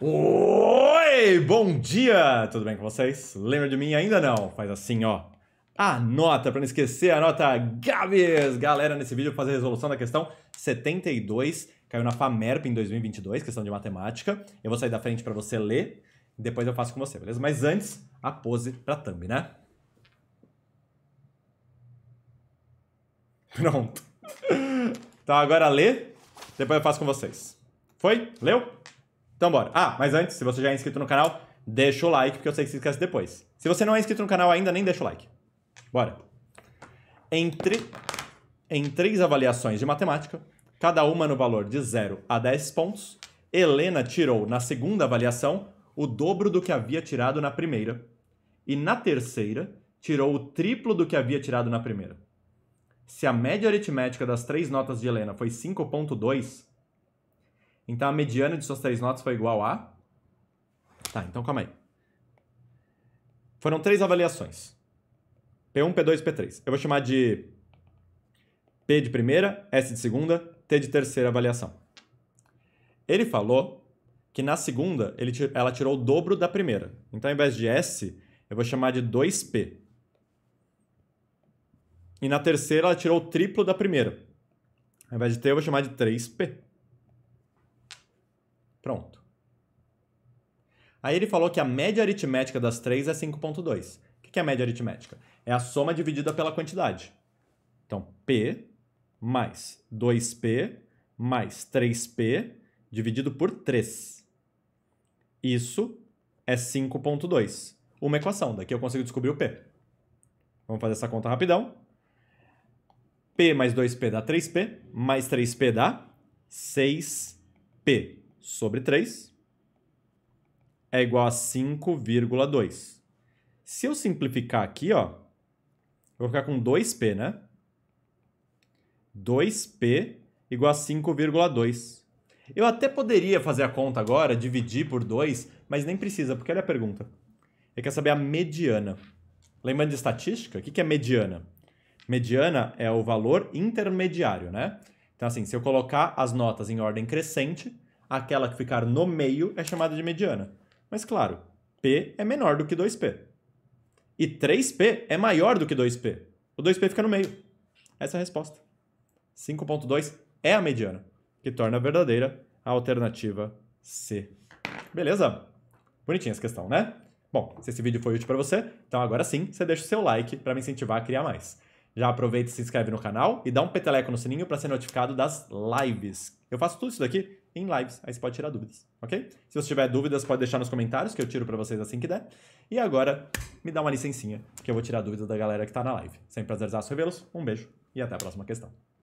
Oi, bom dia! Tudo bem com vocês? Lembra de mim? Ainda não? Faz assim, ó. Anota, para não esquecer, anota Gabs! Galera, nesse vídeo eu vou fazer a resolução da questão 72, caiu na FAMERP em 2022, questão de matemática. Eu vou sair da frente para você ler, depois eu faço com você, beleza? Mas antes, a pose pra thumb, né? Pronto. Então agora lê, depois eu faço com vocês. Foi? Leu? Então bora. Ah, mas antes, se você já é inscrito no canal, deixa o like, porque eu sei que se esquece depois. Se você não é inscrito no canal ainda, nem deixa o like. Bora. Entre, em três avaliações de matemática, cada uma no valor de 0 a 10 pontos, Helena tirou na segunda avaliação o dobro do que havia tirado na primeira, e na terceira tirou o triplo do que havia tirado na primeira. Se a média aritmética das três notas de Helena foi 5.2, então a mediana de suas três notas foi igual a. Tá, então calma aí. Foram três avaliações: P1, P2 e P3. Eu vou chamar de P de primeira, S de segunda, T de terceira avaliação. Ele falou que na segunda ele, ela tirou o dobro da primeira. Então ao invés de S, eu vou chamar de 2P. E na terceira ela tirou o triplo da primeira. Ao invés de T, eu vou chamar de 3P. Pronto. Aí ele falou que a média aritmética das três é 5.2. O que é a média aritmética? É a soma dividida pela quantidade. Então, P mais 2P mais 3P dividido por 3. Isso é 5.2. Uma equação, daqui eu consigo descobrir o P. Vamos fazer essa conta rapidão. P mais 2P dá 3P, mais 3P dá 6P sobre 3 é igual a 5,2. Se eu simplificar aqui, ó, eu vou ficar com 2p, né? 2p igual a 5,2. Eu até poderia fazer a conta agora, dividir por 2, mas nem precisa, porque olha a pergunta. Ele quer saber a mediana. Lembrando de estatística, o que é mediana? Mediana é o valor intermediário, né? Então, assim, se eu colocar as notas em ordem crescente, Aquela que ficar no meio é chamada de mediana. Mas claro, P é menor do que 2P. E 3P é maior do que 2P. O 2P fica no meio. Essa é a resposta. 5.2 é a mediana, que torna verdadeira a alternativa C. Beleza? Bonitinha essa questão, né? Bom, se esse vídeo foi útil para você, então agora sim, você deixa o seu like para me incentivar a criar mais. Já aproveita e se inscreve no canal e dá um peteleco no sininho para ser notificado das lives. Eu faço tudo isso daqui em lives, aí você pode tirar dúvidas, ok? Se você tiver dúvidas, pode deixar nos comentários que eu tiro para vocês assim que der. E agora, me dá uma licencinha que eu vou tirar dúvidas da galera que tá na live. Sempre prazerzaço revê-los, um beijo e até a próxima questão.